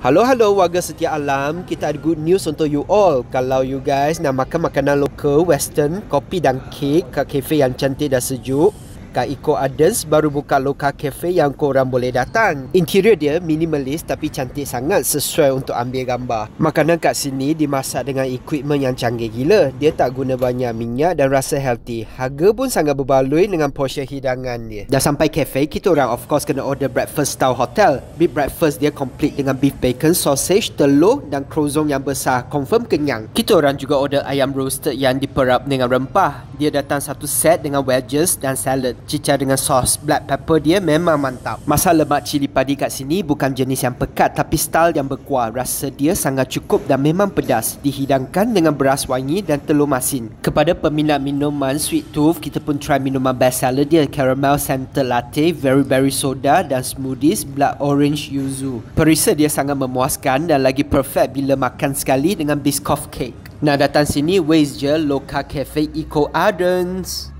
Hello hello warga setia alam, kita ada good news untuk you all. Kalau you guys nak makan makanan lokal western, kopi dan kek kat kafe yang cantik dan sejuk, dekat Eco Adens baru buka lokal kafe yang korang boleh datang. Interior dia minimalis tapi cantik sangat sesuai untuk ambil gambar. Makanan kat sini dimasak dengan equipment yang canggih gila. Dia tak guna banyak minyak dan rasa healthy. Harga pun sangat berbaloi dengan portion hidangan dia. Dah sampai kafe, kita orang of course kena order breakfast style hotel. Big breakfast dia complete dengan beef bacon, sausage, telur dan croissant yang besar. Confirm kenyang. Kita orang juga order ayam roasted yang diperap dengan rempah dia datang satu set dengan wedges dan salad cicah dengan sos black pepper dia memang mantap masak lemak cili padi kat sini bukan jenis yang pekat tapi style yang berkuah rasa dia sangat cukup dan memang pedas dihidangkan dengan beras wangi dan telur masin kepada peminat minuman sweet tooth kita pun try minuman best salad dia caramel center latte very berry soda dan smoothies black orange yuzu perisa dia sangat memuaskan dan lagi perfect bila makan sekali dengan biscoff cake Nah datang sini Waze je Loka Cafe Eco Gardens.